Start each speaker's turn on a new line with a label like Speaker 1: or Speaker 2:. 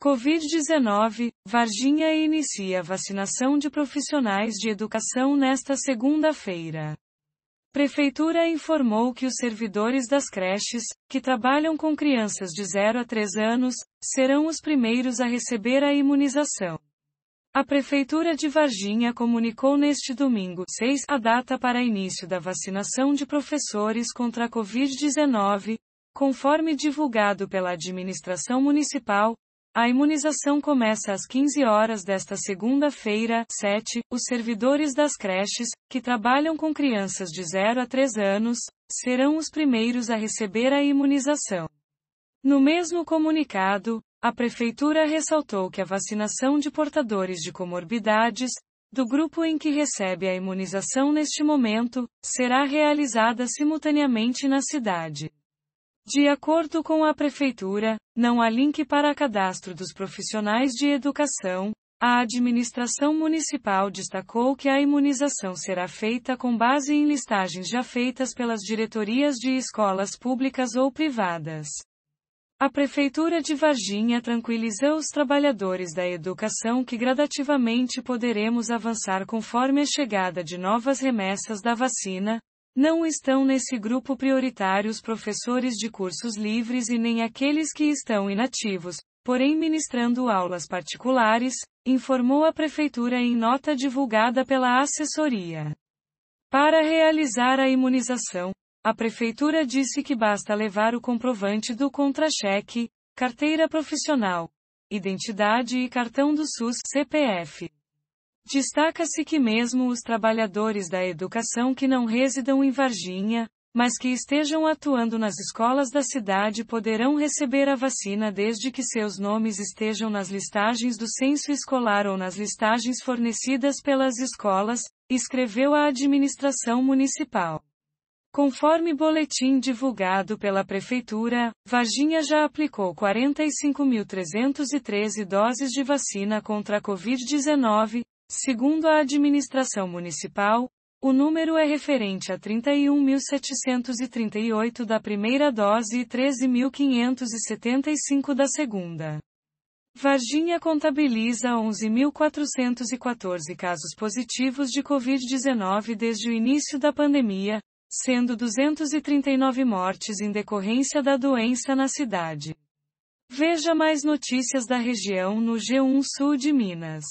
Speaker 1: Covid-19, Varginha inicia vacinação de profissionais de educação nesta segunda-feira. Prefeitura informou que os servidores das creches, que trabalham com crianças de 0 a 3 anos, serão os primeiros a receber a imunização. A Prefeitura de Varginha comunicou neste domingo 6 a data para início da vacinação de professores contra a Covid-19, conforme divulgado pela Administração Municipal, a imunização começa às 15 horas desta segunda-feira, 7. Os servidores das creches, que trabalham com crianças de 0 a 3 anos, serão os primeiros a receber a imunização. No mesmo comunicado, a Prefeitura ressaltou que a vacinação de portadores de comorbidades, do grupo em que recebe a imunização neste momento, será realizada simultaneamente na cidade. De acordo com a Prefeitura, não há link para cadastro dos profissionais de educação. A administração municipal destacou que a imunização será feita com base em listagens já feitas pelas diretorias de escolas públicas ou privadas. A Prefeitura de Varginha tranquilizou os trabalhadores da educação que gradativamente poderemos avançar conforme a chegada de novas remessas da vacina, não estão nesse grupo prioritário os professores de cursos livres e nem aqueles que estão inativos, porém ministrando aulas particulares, informou a Prefeitura em nota divulgada pela assessoria. Para realizar a imunização, a Prefeitura disse que basta levar o comprovante do contra-cheque, carteira profissional, identidade e cartão do SUS CPF. Destaca-se que mesmo os trabalhadores da educação que não residam em Varginha, mas que estejam atuando nas escolas da cidade poderão receber a vacina desde que seus nomes estejam nas listagens do censo escolar ou nas listagens fornecidas pelas escolas, escreveu a administração municipal. Conforme boletim divulgado pela Prefeitura, Varginha já aplicou 45.313 doses de vacina contra a Covid-19, Segundo a administração municipal, o número é referente a 31.738 da primeira dose e 13.575 da segunda. Varginha contabiliza 11.414 casos positivos de Covid-19 desde o início da pandemia, sendo 239 mortes em decorrência da doença na cidade. Veja mais notícias da região no G1 Sul de Minas.